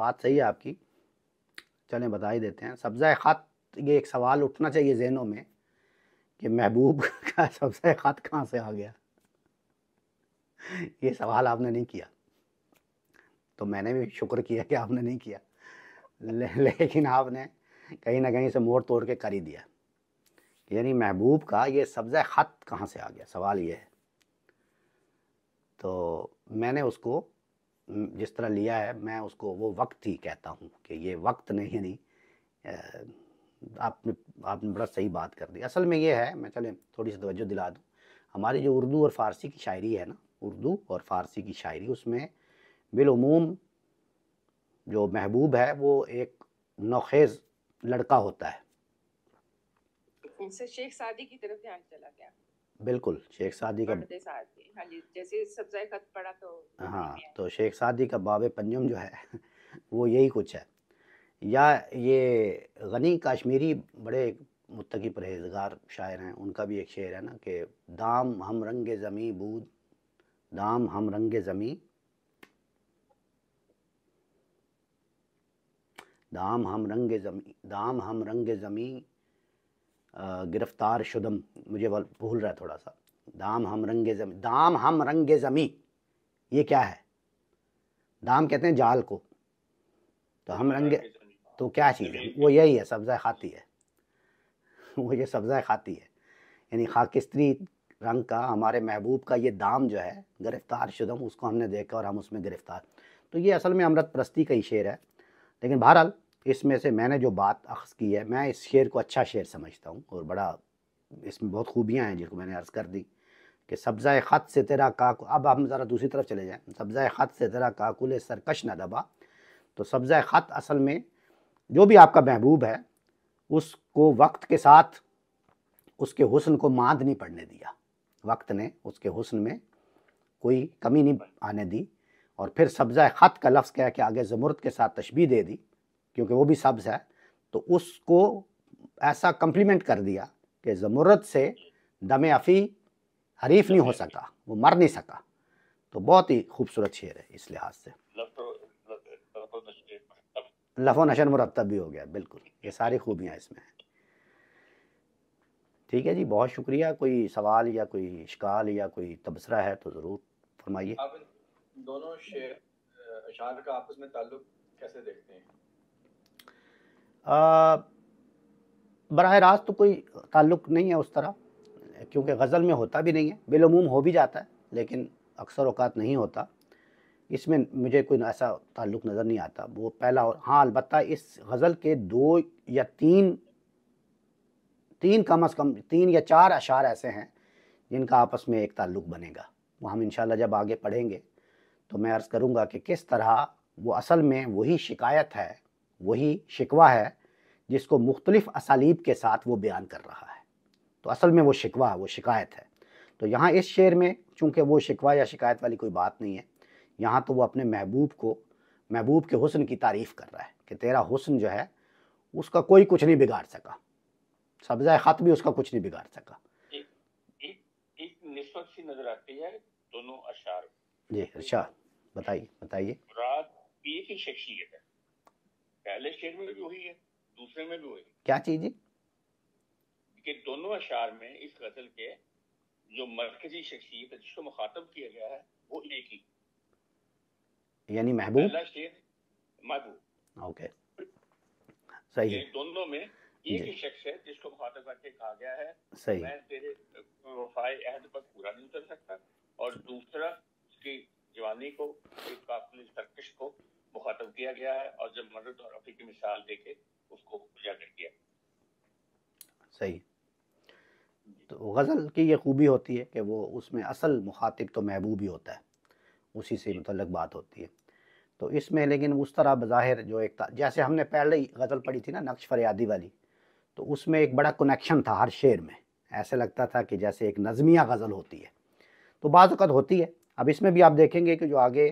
बात सही है आपकी चलें बता ही देते हैं सब्ज़ा ख़त ये एक सवाल उठना चाहिए जहनों में कि महबूब का सब्ज़ा ख़त कहाँ से आ गया ये सवाल आपने नहीं किया तो मैंने भी शुक्र किया कि आपने नहीं किया ले, लेकिन आपने कहीं ना कहीं से मोड़ तोड़ के कर ही दिया यानी महबूब का ये सब्ज़ ख़त कहाँ से आ गया सवाल ये है तो मैंने उसको जिस तरह लिया है मैं उसको वो वक्त ही कहता हूँ कि ये वक्त नहीं नहीं आपने आपने बड़ा सही बात कर दी असल में ये है मैं चले थोड़ी सी तोज्जो दिला दूँ हमारी जो उर्दू और फ़ारसी की शायरी है ना उर्दू और फ़ारसी की शायरी उसमें बिलूम जो महबूब है वो एक नोखेज़ लड़का होता है शेख सादी की तरफ ध्यान चला गया बिल्कुल शेख सादी का हाँ जैसे तो हाँ तो शेख सादी का बाब पंजम जो है वो यही कुछ है या ये गनी काश्मीरी बड़े मुतकी परहेजगार शायर हैं उनका भी एक शेर है ना कि दाम हम रंग ज़मी बूद दाम हम रंग ज़मी दाम हम रंग ज़मी दाम हम रंग ज़मी गिरफ़्तार शुदम मुझे भूल रहा है थोड़ा सा दाम हम रंगे ज़मी दाम हम रंगे ज़मी ये क्या है दाम कहते हैं जाल को तो हम रंगे तो क्या चीज़ है वो यही है सब्ज़ा खाती है वो ये सब्ज़ा खाती है यानी खाकिस्तरी रंग का हमारे महबूब का ये दाम जो है गिरफ़्तार शुदम उसको हमने देखा और हम उसमें गिरफ़्तार तो ये असल में अमृत प्रस्ती का ही शेर है लेकिन बहरहाल इसमें से मैंने जो बात अख्स की है मैं इस शेर को अच्छा शेर समझता हूँ और बड़ा इसमें बहुत खूबियाँ हैं जिनको मैंने अर्ज़ कर दी कि सब्ज़ा ख़त से तेरा काकु अब हम ज़रा दूसरी तरफ चले जाएँ सब्ज़ा ख़त से तेरा काकुल सरकश न दबा तो सब्ज़ा ख़त असल में जो भी आपका महबूब है उसको वक्त के साथ उसके हुसन को माद नहीं पड़ने दिया वक्त ने उसके हुसन में कोई कमी नहीं आने दी और फिर सब्ज़ा ख़त का लफ्ज़ कह के आगे ज़मुरद के साथ तशबी दे दी क्योंकि वो भी सब्ज है तो उसको ऐसा कम्प्लीमेंट कर दिया कि ज़मूरत से दम अफ़ी हरीफ नहीं हो सका वो मर नहीं सका तो बहुत ही खूबसूरत शेर है इस लिहाज से लफो नशर मुरतब भी हो गया बिल्कुल ये सारी खूबियाँ इसमें हैं ठीक है जी बहुत शुक्रिया कोई सवाल या कोई शिकाल या कोई तबसरा है तो ज़रूर फरमाइए दोनों शेर अशार का आपस में ताल्लुक कैसे देखते हैं बरह रास्त तो कोई ताल्लुक नहीं है उस तरह क्योंकि गज़ल में होता भी नहीं है बिलूम हो भी जाता है लेकिन अक्सर अवकात नहीं होता इसमें मुझे कोई ऐसा ताल्लुक नज़र नहीं आता वो पहला और हाँ अलबत् इस गज़ल के दो या तीन तीन कम अज़ कम तीन या चार अशार ऐसे हैं जिनका आपस में एक ताल्लुक बनेगा वो हम इन जब आगे पढ़ेंगे तो मैं अर्ज़ करूँगा कि किस तरह वो असल में वही शिकायत है वही शिकवा है जिसको मुख्तलिफ असालीब के साथ वो बयान कर रहा है तो असल में वो शिकवा वो शिकायत है तो यहाँ इस शेर में चूँकि वो शिकवा या शिकायत वाली कोई बात नहीं है यहाँ तो वो अपने महबूब को महबूब के हुसन की तारीफ़ कर रहा है कि तेरा हुसन जो है उसका कोई कुछ नहीं बिगाड़ सका सब्जा ख़त भी उसका कुछ नहीं बिगाड़ सका एक, एक, सी नज़र आती है दोनों अशार जी अच्छा बताइए बताइए रात पीर की शख्सियत है पहले शेर में भी वही है दूसरे में भी वही क्या चीज है कि दोनों अशार में इस गजल के जो मरकजी शख्सियत है जिसको मुखातब किया गया है वो एक ही यानी महबूब पहला शेर महबूब ओके सही है दोनों में एक ही शख्स है जिसको मुखातब करके कहा गया है सही मैं तेरे वफाए अहद पर पूरा नहीं उतर सकता और दूसरा उसकी जवानी को एक काफिल सरकश को मुखातब किया गया है और जब मदद और अफी की मिसाल देखे उसको उजागर किया सही तो गज़ल की ये खूबी होती है कि वो उसमें असल मुखातिब तो महबूब ही होता है उसी से मतलब बात होती है तो इसमें लेकिन उस तरह बज़ाहिर जो एक था जैसे हमने पहले ही गज़ल पढ़ी थी ना नक्श फरियादी वाली तो उसमें एक बड़ा कनेक्शन था हर शेर में ऐसे लगता था कि जैसे एक नज़मिया गज़ल होती है तो बाज़त होती है अब इसमें भी आप देखेंगे कि जो आगे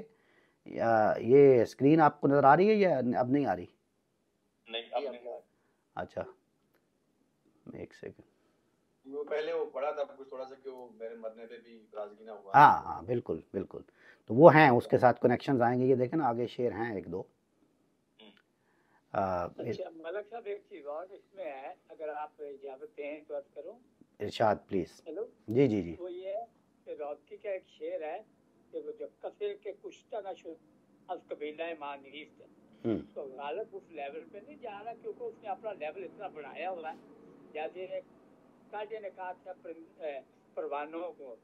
ये स्क्रीन आपको नज़र आ रही है या अब नहीं आ रही नहीं अब नहीं अच्छा एक सेकंड वो पहले वो पड़ा था कुछ थोड़ा सा कि वो मेरे मरने पे भी ना हुआ हाँ हाँ बिल्कुल बिल्कुल तो वो हैं उसके साथ आएंगे ये देखें आगे शेर हैं एक दो हम्म। अच्छा, मलक साहब एक चीज और इसमें है अगर आप इजाजत दें तो इरशाद प्लीज हेलो जी जी जी वो ये का एक शेर है जब कसर के कुछ तो ना शुरू अब कबीला मान हम्म। तो गालिब उस लेवल पे नहीं जा रहा क्योंकि उसने अपना लेवल इतना बढ़ाया हुआ है जैसे काजे ने कहा था परवानों को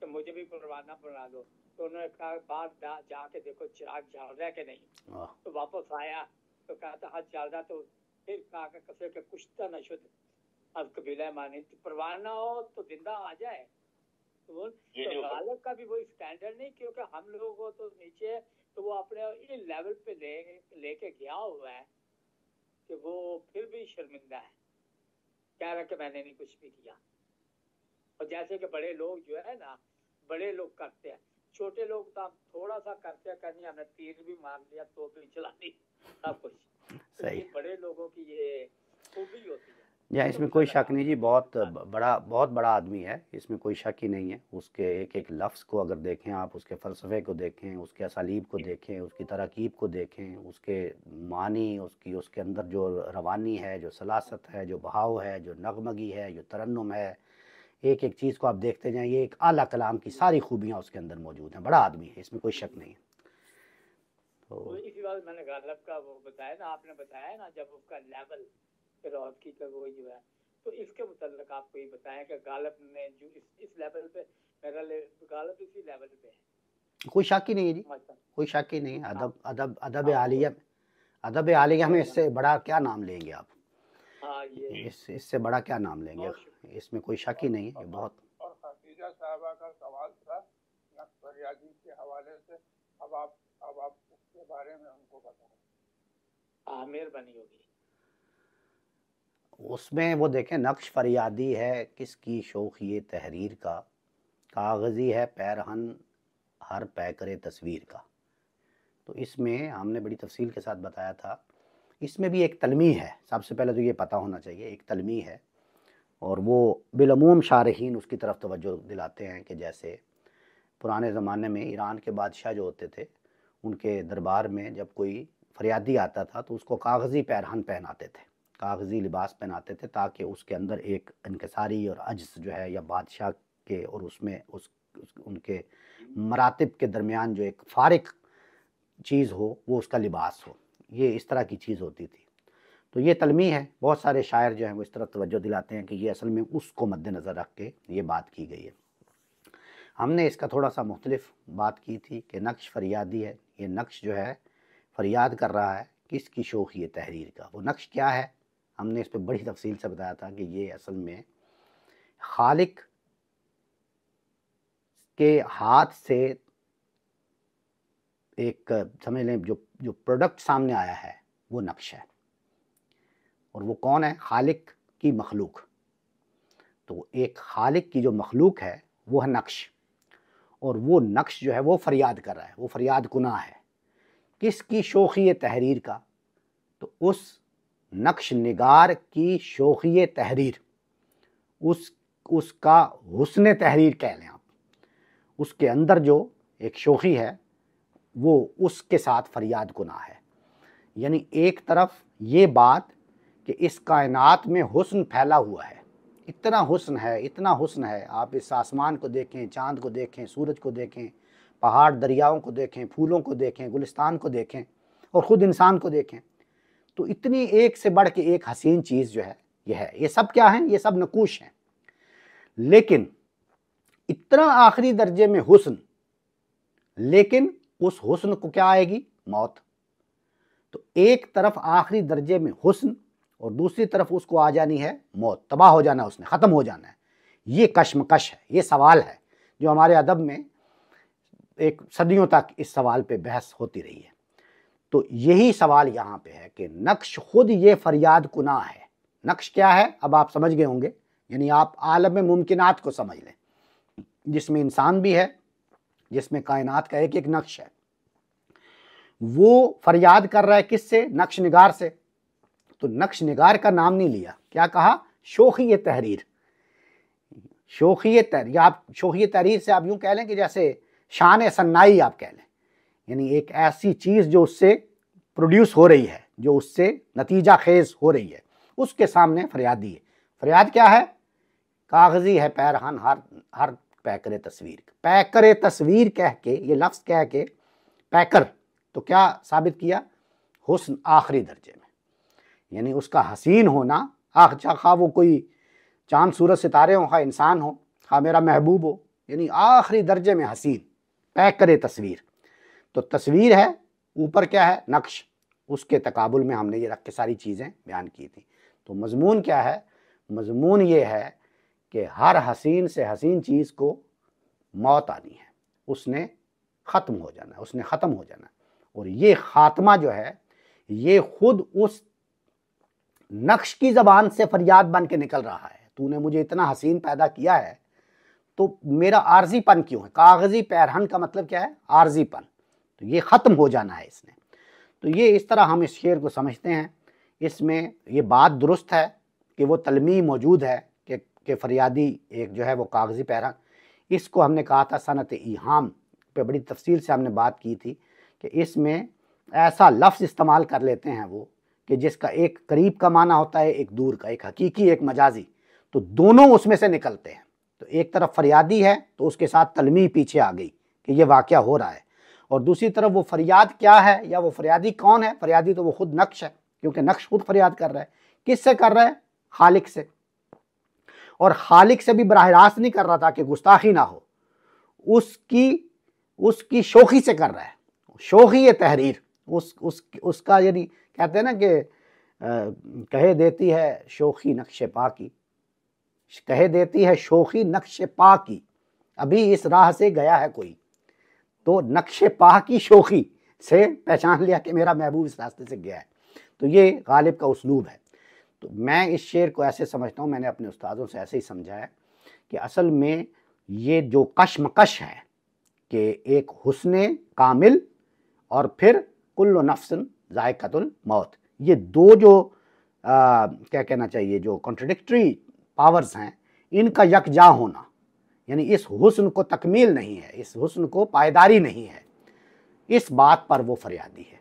तो मुझे भी परवाना बना दो तो उन्होंने कहा बाहर जाके देखो चिराग जल रहा है कि नहीं तो वापस आया तो कहा था हाथ जल रहा तो फिर कहा कसर के कुछ तो न शुद्ध अब कबीला मानी परवाना हो तो जिंदा आ जाए स्कूल तो बालक का भी वही स्टैंडर्ड नहीं क्योंकि हम लोगों को तो नीचे है तो वो अपने लेवल पे ले लेके गया हुआ है कि वो फिर भी शर्मिंदा है कह रहा कि मैंने नहीं कुछ भी किया और जैसे कि बड़े लोग जो है ना बड़े लोग करते हैं छोटे लोग तो हम थोड़ा सा करते हैं करनी हमने तीर भी मार लिया तो भी चला दी सब कुछ सही बड़े लोगों की ये खूबी होती है या इसमें कोई शक नहीं जी बहुत बड़ा बहुत बड़ा आदमी है इसमें कोई शक ही नहीं है उसके एक एक लफ्ज़ को अगर देखें आप उसके फ़लसफ़े को देखें उसके असालीब को देखें उसकी तरकीब को देखें उसके मानी उसकी उसके अंदर जो रवानी है जो सलासत है जो बहाव है जो नगमगी है जो तरन्नम है एक एक चीज़ को आप देखते जाइए एक अला कलाम की सारी खूबियाँ उसके अंदर मौजूद हैं बड़ा आदमी है इसमें कोई शक नहीं है तो इसी बात मैंने गालब का वो बताया ना आपने बताया ना जब उसका लेवल रौद की तगोई जो है तो इसके मुतल आपको ये बताएं कि गालब ने जो इस, इस लेवल पे मेरा ले, गालब इसी लेवल पे है कोई शक ही नहीं है जी अच्छा। कोई शक ही नहीं हाँ। अदब अदब अदब हाँ, आलिया अदब आलिया में इससे बड़ा क्या नाम लेंगे आप हाँ इस इससे बड़ा क्या नाम लेंगे इसमें कोई शक ही नहीं है बहुत और खतीजा साहबा का सवाल था नक्सरियाजी के हवाले से अब आप अब आप उसके बारे में उनको बताएं हाँ मेहरबानी होगी उसमें वो देखें नक्श फरियादी है किसकी शोख़ ये तहरीर का कागज़ी है पैरहन हर पैकर तस्वीर का तो इसमें हमने बड़ी तफसील के साथ बताया था इसमें भी एक तलमी है सबसे पहले तो ये पता होना चाहिए एक तलमी है और वो बिलमूम शारहन उसकी तरफ तोज्जो दिलाते हैं कि जैसे पुराने ज़माने में ईरान के बादशाह जो होते थे उनके दरबार में जब कोई फरियादी आता था तो उसको कागज़ी पैरहन पहनाते थे कागज़ी लिबास पहनाते थे ताकि उसके अंदर एक इनकसारी और अजस जो है या बादशाह के और उसमें उस, उस उनके मरातब के दरमियान जो एक फारक चीज़ हो वो उसका लिबास हो ये इस तरह की चीज़ होती थी तो ये तलमी है बहुत सारे शायर जो हैं वो इस तरह तोज्जो दिलाते हैं कि ये असल में उसको मद्दनज़र रख के ये बात की गई है हमने इसका थोड़ा सा मुख्तलिफ बात की थी कि नक्श फरियादी है ये नक्श जो है फरियाद कर रहा है किसकी शौक़ ये तहरीर का वो नक्श क्या है हमने इस पर बड़ी तफसील से बताया था कि ये असल में खालिक के हाथ से एक समझ लें जो जो प्रोडक्ट सामने आया है वो नक्श है और वो कौन है खालिक की मखलूक तो एक खालिक की जो मखलूक है वो है नक्श और वो नक्श जो है वो फरियाद कर रहा है वो फरियाद गुनाह है किसकी शोखी तहरीर का तो उस नक्श नगार की शोखी तहरीर उस उसका हुसन तहरीर कह लें आप उसके अंदर जो एक शोखी है वो उसके साथ फरियाद गुना है यानी एक तरफ ये बात कि इस कायनात में हुसन फैला हुआ है इतना हुसन है इतना हुसन है आप इस आसमान को देखें चांद को देखें सूरज को देखें पहाड़ दरियाओं को देखें फूलों को देखें गुलिस्तान को देखें और ख़ुद इंसान को देखें तो इतनी एक से बढ़ के एक हसीन चीज़ जो है यह है ये सब क्या है ये सब नकूश हैं लेकिन इतना आखिरी दर्जे में हुसन लेकिन उस हुसन को क्या आएगी मौत तो एक तरफ आखिरी दर्जे में हुसन और दूसरी तरफ उसको आ जानी है मौत तबाह हो जाना उसने ख़त्म हो जाना है ये कश्मकश है ये सवाल है जो हमारे अदब में एक सदियों तक इस सवाल पे बहस होती रही है तो यही सवाल यहाँ पे है कि नक्श खुद ये फरियाद कुना है नक्श क्या है अब आप समझ गए होंगे यानी आप आलम मुमकिनात को समझ लें जिसमें इंसान भी है जिसमें कायनात का एक एक नक्श है वो फरियाद कर रहा है किससे नक्श निगार से तो नक्श निगार का नाम नहीं लिया क्या कहा शोखी तहरीर शोखी तहरीर आप शोखी तहरीर से आप यूं कह लें कि जैसे शान सन्नाई आप कह लें यानी एक ऐसी चीज़ जो उससे प्रोड्यूस हो रही है जो उससे नतीजा खेज हो रही है उसके सामने फरियाद है फरियाद क्या है कागजी है पैरहान हर हर पैकर तस्वीर पैकर तस्वीर कह के ये लफ्ज़ कह के पैकर तो क्या साबित किया हुस्न आखिरी दर्जे में यानी उसका हसीन होना आख खा वो कोई चांद सूरज सितारे हों खा इंसान हो खा मेरा महबूब हो यानी आखिरी दर्जे में हसीन पैकर तस्वीर तो तस्वीर है ऊपर क्या है नक्श उसके तकाबुल में हमने ये रख के सारी चीज़ें बयान की थी तो मजमून क्या है मजमून ये है कि हर हसीन से हसीन चीज़ को मौत आनी है उसने ख़त्म हो जाना है उसने ख़त्म हो जाना और ये ख़ात्मा जो है ये खुद उस नक्श की ज़बान से फरियाद बन के निकल रहा है तूने मुझे इतना हसीन पैदा किया है तो मेरा आर्जीपन क्यों है कागज़ी पैरहन का मतलब क्या है आर्जीपन तो ये ख़त्म हो जाना है इसने तो ये इस तरह हम इस शेर को समझते हैं इसमें ये बात दुरुस्त है कि वो तलमी मौजूद है कि के फरियादी एक जो है वो कागज़ी पैरा इसको हमने कहा था सनत इहाम पे बड़ी तफसील से हमने बात की थी कि इसमें ऐसा लफ्ज़ इस्तेमाल कर लेते हैं वो कि जिसका एक करीब का माना होता है एक दूर का एक हकीकी एक मजाजी तो दोनों उसमें से निकलते हैं तो एक तरफ फरियादी है तो उसके साथ तलमी पीछे आ गई कि ये वाक़ हो रहा है और दूसरी तरफ वो फरियाद क्या है या वो फरियादी कौन है फरियादी तो वो खुद नक्श है क्योंकि नक्श खुद फरियाद कर रहा है किससे कर रहा है खालिक से और खालिक से भी बरह रास्त नहीं कर रहा था कि गुस्ताखी ना हो उसकी उसकी शोखी से कर रहा है शोखी है तहरीर उस उस उसका यानी कहते हैं ना कि कहे देती है शोखी नक्श पा की कहे देती है शोखी नक्श पा की अभी इस राह से गया है कोई तो नक्श पाह की शोखी से पहचान लिया कि मेरा महबूब इस रास्ते से गया है तो ये गालिब का उसलूब है तो मैं इस शेर को ऐसे समझता हूँ मैंने अपने उस्तादों से ऐसे ही समझा है कि असल में ये जो कशमकश है कि एक हुसन कामिल और फिर कुल्ल नफसन ज़ायकतुल मौत ये दो जो आ, क्या कहना चाहिए जो कॉन्ट्रडिक्ट्री पावर्स हैं इनका यकजा होना यानी इस हुस्न को तकमील नहीं है इस हुस्न को पायदारी नहीं है इस बात पर वो फरियादी है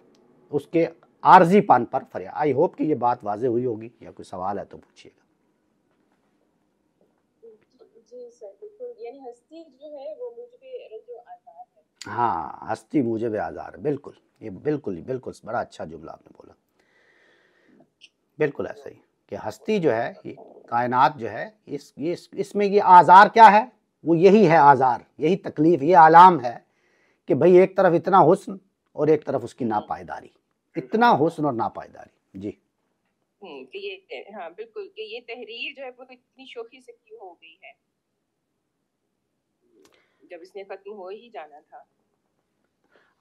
उसके आर्जी पान पर फरिया आई होप कि ये बात वाजे हुई होगी या कोई सवाल है तो पूछिएगा हाँ हस्ती मुझे भी आज़ार बिल्कुल ये बिल्कुल बिल्कुल बड़ा अच्छा जुमला आपने बोला बिल्कुल ऐसा ही कि हस्ती जो है ये कायनात जो है इस ये इसमें ये आज़ार क्या है वो यही है आज़ार यही तकलीफ़ ये आलाम है कि भाई एक तरफ इतना हुस्न और एक तरफ उसकी हम्म। नापायदारी इतना हुस्न और नापायदारी जी हम्म, हाँ बिल्कुल कि ये तहरीर जो है वो तो इतनी शोखी से की हो गई है जब इसने खत्म हो ही जाना था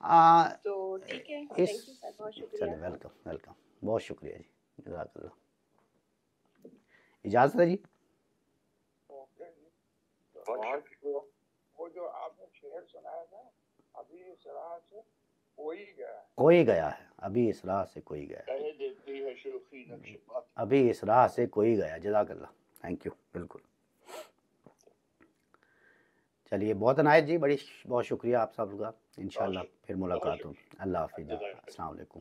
आ, तो ठीक है इस, बहुत शुक्रिया वेलकम वेलकम बहुत शुक्रिया जी जजाकल्ला इजाज़त है जी और वो, जो आपने शेर सुनाया था अभी इस राह से कोई गया कोई गया है अभी इस राह से कोई गया अभी इस राह से कोई गया जजाकल्ला थैंक यू बिल्कुल चलिए बहुत अनायत जी बड़ी बहुत शुक्रिया आप सब का इन फिर मुलाकात हो अल्लाह हाफिज़ अल्लाम